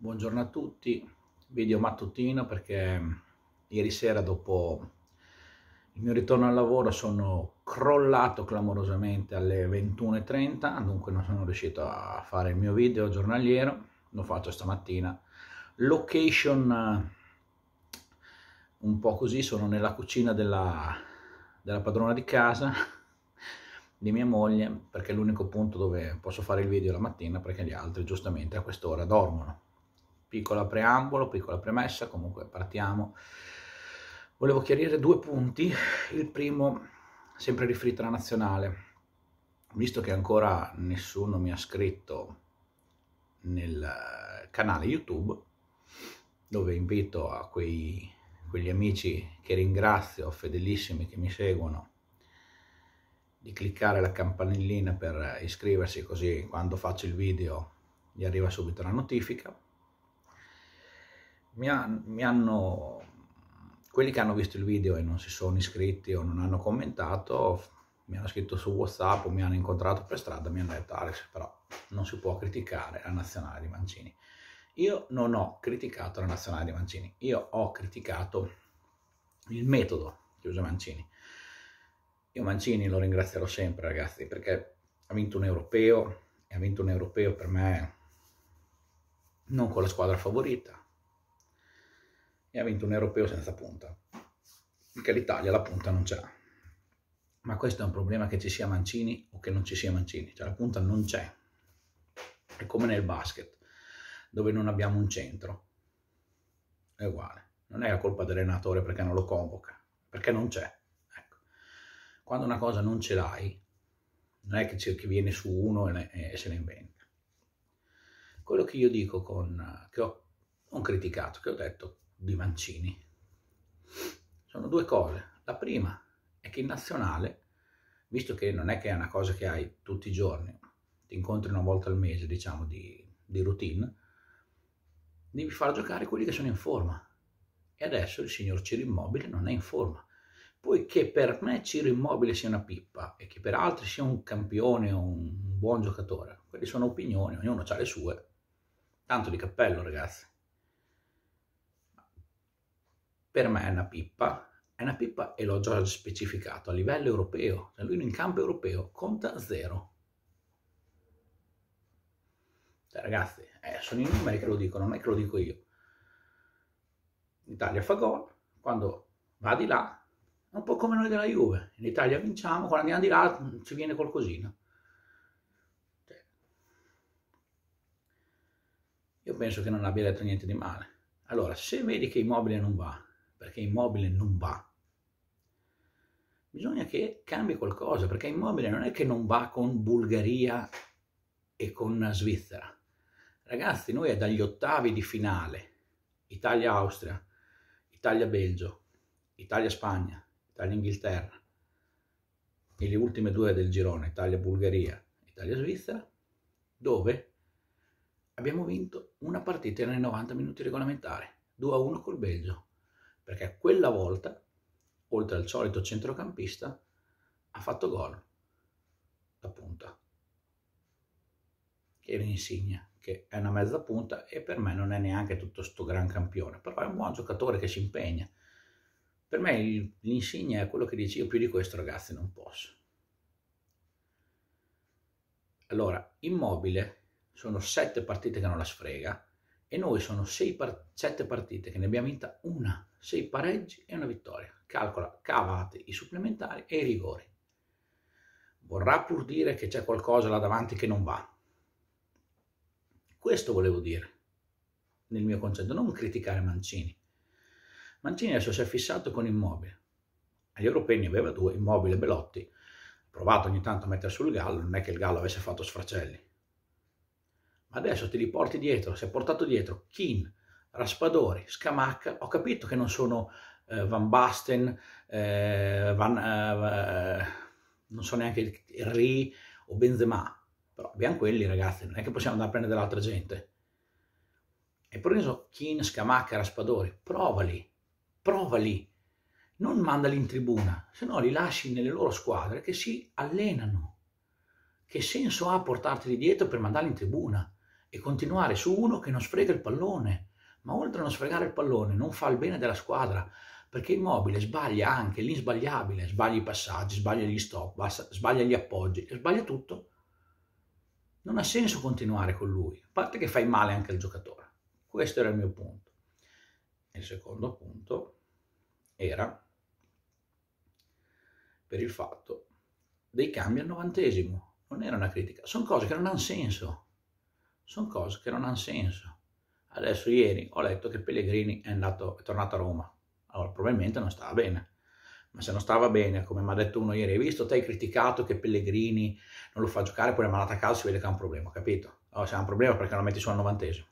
Buongiorno a tutti, video mattutino perché ieri sera dopo il mio ritorno al lavoro sono crollato clamorosamente alle 21.30, dunque non sono riuscito a fare il mio video giornaliero, lo faccio stamattina. Location eh, un po' così, sono nella cucina della, della padrona di casa di mia moglie perché è l'unico punto dove posso fare il video la mattina perché gli altri giustamente a quest'ora dormono Piccola preambolo, piccola premessa, comunque partiamo. Volevo chiarire due punti. Il primo, sempre riferito alla nazionale. Visto che ancora nessuno mi ha scritto nel canale YouTube, dove invito a quei, quegli amici che ringrazio, fedelissimi, che mi seguono, di cliccare la campanellina per iscriversi così quando faccio il video gli arriva subito la notifica mi, ha, mi hanno quelli che hanno visto il video e non si sono iscritti o non hanno commentato mi hanno scritto su whatsapp o mi hanno incontrato per strada mi hanno detto Alex però non si può criticare la nazionale di Mancini io non ho criticato la nazionale di Mancini io ho criticato il metodo che usa Mancini io Mancini lo ringrazierò sempre ragazzi perché ha vinto un europeo e ha vinto un europeo per me non con la squadra favorita e ha vinto un europeo senza punta, perché l'Italia la punta non ce l'ha. Ma questo è un problema che ci sia Mancini o che non ci sia Mancini, cioè la punta non c'è. È come nel basket, dove non abbiamo un centro. È uguale. Non è la colpa dell'allenatore perché non lo convoca, perché non c'è. Ecco. Quando una cosa non ce l'hai, non è che, ci, che viene su uno e, ne, e, se ne inventa. Quello che io dico con, che ho, ho criticato, che ho detto di Mancini. Sono due cose. La prima è che in nazionale, visto che non è che è una cosa che hai tutti i giorni, ti incontri una volta al mese, diciamo, di, di routine, devi far giocare quelli che sono in forma. E adesso il signor Ciro Immobile non è in forma. Poiché per me Ciro Immobile sia una pippa e che per altri sia un campione o un buon giocatore, quelle sono opinioni, ognuno ha le sue. Tanto di cappello, ragazzi. per me è una pippa, è una pippa e l'ho già specificato a livello europeo, cioè lui in campo europeo conta zero. Cioè, ragazzi, eh, sono i numeri che lo dicono, non è che lo dico io. L'Italia fa gol, quando va di là, è un po' come noi della Juve. In Italia vinciamo, quando andiamo di là mm, ci viene qualcosina. Cioè, io penso che non abbia detto niente di male. Allora, se vedi che Immobile non va, perché immobile non va. Bisogna che cambi qualcosa, perché immobile non è che non va con Bulgaria e con Svizzera. Ragazzi, noi è dagli ottavi di finale, Italia-Austria, Italia-Belgio, Italia-Spagna, Italia-Inghilterra, e le ultime due del girone, Italia-Bulgaria, Italia-Svizzera, dove abbiamo vinto una partita nei 90 minuti regolamentari, 2-1 col Belgio perché quella volta, oltre al solito centrocampista, ha fatto gol la punta, che è l'insegna, che è una mezza punta e per me non è neanche tutto sto gran campione, però è un buon giocatore che si impegna. Per me l'insegna è quello che dice io più di questo ragazzi non posso. Allora, immobile, sono sette partite che non la sfrega, e noi sono 7 part- partite che ne abbiamo vinta una, 6 pareggi e una vittoria. Calcola, cavate i supplementari e i rigori. Vorrà pur dire che c'è qualcosa là davanti che non va. Questo volevo dire nel mio concetto, non criticare Mancini. Mancini adesso si è fissato con Immobile. Agli europei ne aveva due, Immobile e Belotti. Ha provato ogni tanto a mettere sul Gallo, non è che il Gallo avesse fatto sfracelli ma adesso te li porti dietro, si è portato dietro Kin, Raspadori, Scamacca, ho capito che non sono eh, Van Basten, eh, Van, eh, eh non so neanche Ri o Benzema, però abbiamo quelli ragazzi, non è che possiamo andare a prendere l'altra gente. Hai preso Kin, Scamacca, Raspadori, provali, provali, non mandali in tribuna, se no li lasci nelle loro squadre che si allenano. Che senso ha portarteli dietro per mandarli in tribuna? e continuare su uno che non sfrega il pallone, ma oltre a non sfregare il pallone non fa il bene della squadra, perché Immobile sbaglia anche l'insbagliabile, sbaglia i passaggi, sbaglia gli stop, sbaglia gli appoggi, sbaglia tutto. Non ha senso continuare con lui, a parte che fai male anche al giocatore. Questo era il mio punto. Il secondo punto era per il fatto dei cambi al novantesimo. Non era una critica, sono cose che non hanno senso sono cose che non hanno senso. Adesso ieri ho letto che Pellegrini è, andato, è tornato a Roma, allora probabilmente non stava bene. Ma se non stava bene, come mi ha detto uno ieri, hai visto, te hai criticato che Pellegrini non lo fa giocare, poi è malato a caso, si vede che ha un problema, capito? Allora se ha un problema perché lo metti su al novantesimo?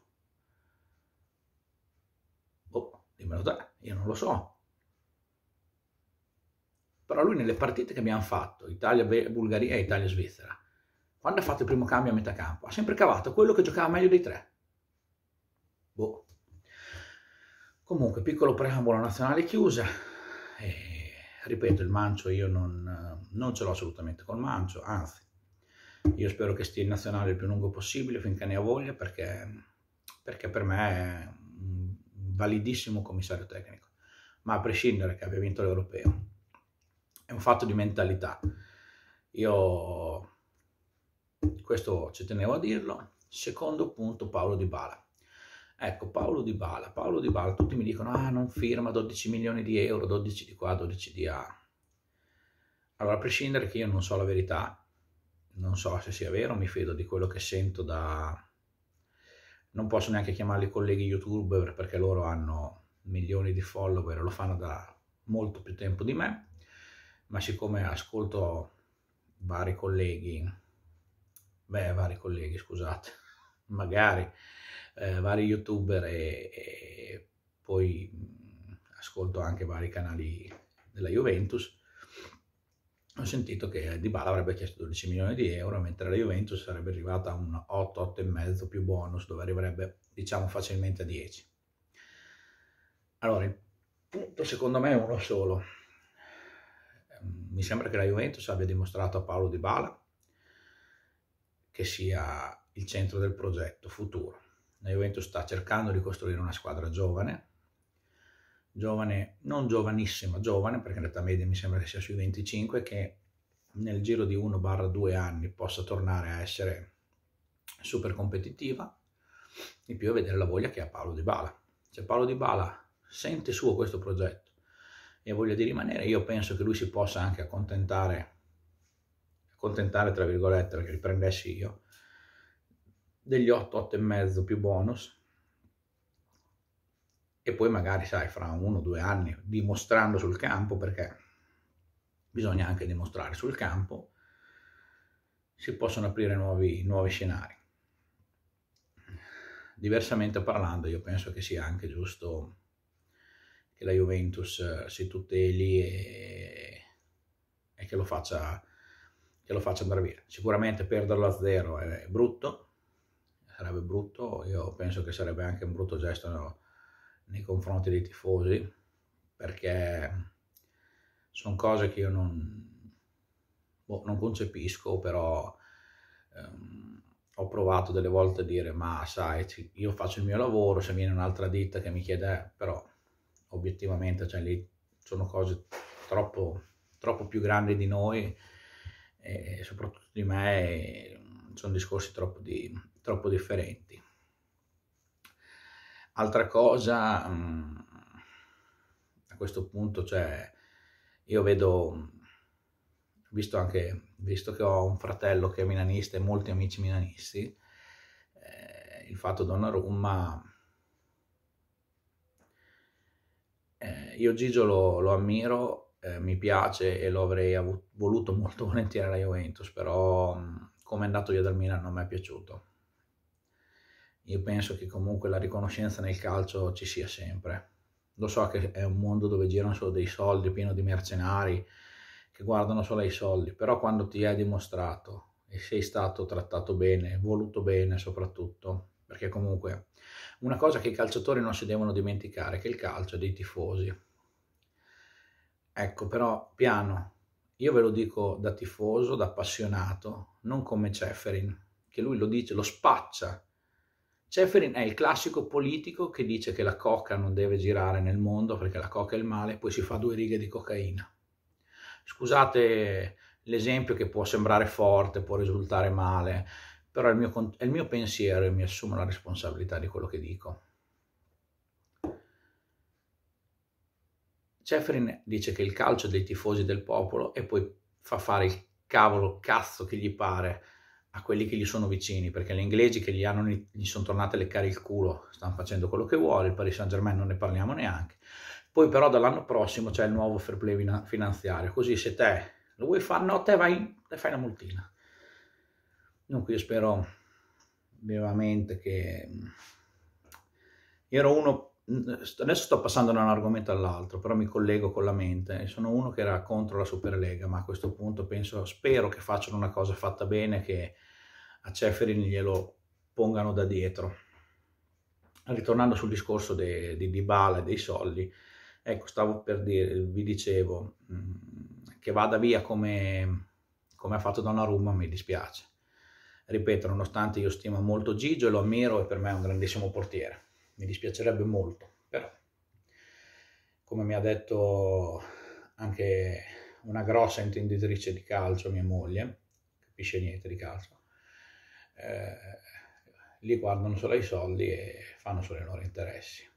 Boh, dimmelo te, io non lo so. Però lui nelle partite che abbiamo fatto, Italia-Bulgaria e Italia-Svizzera, quando ha fatto il primo cambio a metà campo, ha sempre cavato quello che giocava meglio dei tre. Boh. Comunque, piccolo preambolo nazionale chiusa. E, ripeto, il mancio io non, non ce l'ho assolutamente col mancio, anzi, io spero che stia in nazionale il più lungo possibile finché ne ha voglia, perché, perché per me è un validissimo commissario tecnico. Ma a prescindere che abbia vinto l'europeo, è un fatto di mentalità. Io questo ci tenevo a dirlo. Secondo punto Paolo Di Bala. Ecco, Paolo Di Bala, Paolo Di Bala, tutti mi dicono, ah, non firma 12 milioni di euro, 12 di qua, 12 di là. Allora, a prescindere che io non so la verità, non so se sia vero, mi fido di quello che sento da... Non posso neanche chiamarli colleghi youtuber perché loro hanno milioni di follower, lo fanno da molto più tempo di me, ma siccome ascolto vari colleghi beh, vari colleghi, scusate, magari eh, vari youtuber e, e poi mh, ascolto anche vari canali della Juventus, ho sentito che Dybala avrebbe chiesto 12 milioni di euro, mentre la Juventus sarebbe arrivata a un 8, 8,5 più bonus, dove arriverebbe diciamo facilmente a 10. Allora, il punto secondo me è uno solo. Ehm, mi sembra che la Juventus abbia dimostrato a Paolo Dybala che sia il centro del progetto futuro. La Juventus sta cercando di costruire una squadra giovane, giovane, non giovanissima, giovane, perché in realtà media mi sembra che sia sui 25, che nel giro di 1-2 anni possa tornare a essere super competitiva, in più a vedere la voglia che ha Paolo Di Bala. Se cioè, Paolo Di Bala sente suo questo progetto e ha voglia di rimanere, io penso che lui si possa anche accontentare contentare, tra virgolette, perché li prendessi io, degli 8, 8 e mezzo più bonus, e poi magari, sai, fra uno o due anni, dimostrando sul campo, perché bisogna anche dimostrare sul campo, si possono aprire nuovi, nuovi scenari. Diversamente parlando, io penso che sia anche giusto che la Juventus eh, si tuteli e, e che lo faccia e lo faccio andare via. Sicuramente perderlo a zero è brutto, sarebbe brutto, io penso che sarebbe anche un brutto gesto nei confronti dei tifosi, perché sono cose che io non, boh, non concepisco, però ehm, ho provato delle volte a dire, ma sai, io faccio il mio lavoro, se viene un'altra ditta che mi chiede, eh, però obiettivamente cioè, lì sono cose troppo, troppo più grandi di noi e soprattutto di me sono discorsi troppo, di, troppo differenti. Altra cosa, mm, a questo punto, cioè, io vedo, visto, anche, visto che ho un fratello che è milanista e molti amici milanisti, eh, il fatto Donnarumma, eh, io Gigio lo, lo ammiro eh, mi piace e lo avrei avuto, voluto molto volentieri alla Juventus, però mm, come è andato via dal Milan non mi è piaciuto. Io penso che comunque la riconoscenza nel calcio ci sia sempre. Lo so che è un mondo dove girano solo dei soldi, pieno di mercenari che guardano solo ai soldi, però quando ti hai dimostrato e sei stato trattato bene, voluto bene soprattutto, perché comunque una cosa che i calciatori non si devono dimenticare è che il calcio è dei tifosi, Ecco, però piano, io ve lo dico da tifoso, da appassionato, non come Ceferin, che lui lo dice, lo spaccia. Ceferin è il classico politico che dice che la coca non deve girare nel mondo perché la coca è il male, poi si fa due righe di cocaina. Scusate l'esempio che può sembrare forte, può risultare male, però è il mio, è il mio pensiero e mi assumo la responsabilità di quello che dico. Ceferin dice che il calcio è dei tifosi del popolo e poi fa fare il cavolo cazzo che gli pare a quelli che gli sono vicini, perché gli inglesi che gli, hanno, gli sono tornati a leccare il culo stanno facendo quello che vuole, il Paris Saint Germain non ne parliamo neanche. Poi però dall'anno prossimo c'è il nuovo fair play finanziario, così se te lo vuoi fare, no, te vai, te fai una multina. Dunque io spero vivamente che... Io mm, Ero uno adesso sto passando da un argomento all'altro, però mi collego con la mente. Sono uno che era contro la Superlega, ma a questo punto penso, spero che facciano una cosa fatta bene, che a Ceferin glielo pongano da dietro. Ritornando sul discorso de, di Dybala e dei soldi, ecco, stavo per dire, vi dicevo, che vada via come, come ha fatto Donnarumma mi dispiace. Ripeto, nonostante io stima molto Gigio e lo ammiro, e per me è un grandissimo portiere mi dispiacerebbe molto, però come mi ha detto anche una grossa intenditrice di calcio, mia moglie, capisce niente di calcio, eh, li guardano solo ai soldi e fanno solo i loro interessi.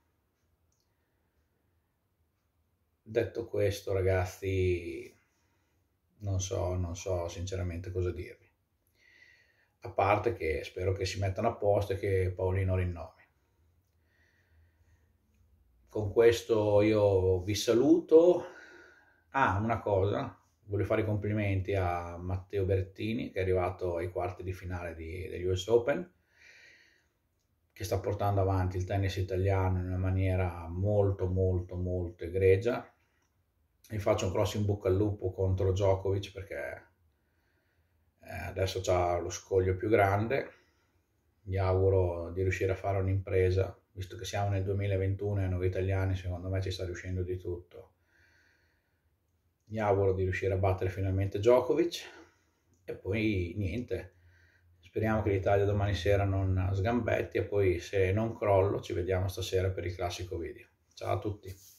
Detto questo, ragazzi, non so, non so sinceramente cosa dirvi. A parte che spero che si mettano a posto e che Paolino rinnovi con questo io vi saluto. Ah, una cosa, voglio fare i complimenti a Matteo Bertini che è arrivato ai quarti di finale di, degli US Open, che sta portando avanti il tennis italiano in una maniera molto molto molto egregia. E faccio un cross in bocca al lupo contro Djokovic perché eh, adesso ha lo scoglio più grande mi auguro di riuscire a fare un'impresa, visto che siamo nel 2021 e noi italiani secondo me ci sta riuscendo di tutto. Mi auguro di riuscire a battere finalmente Djokovic e poi niente. Speriamo che l'Italia domani sera non sgambetti e poi se non crollo ci vediamo stasera per il classico video. Ciao a tutti!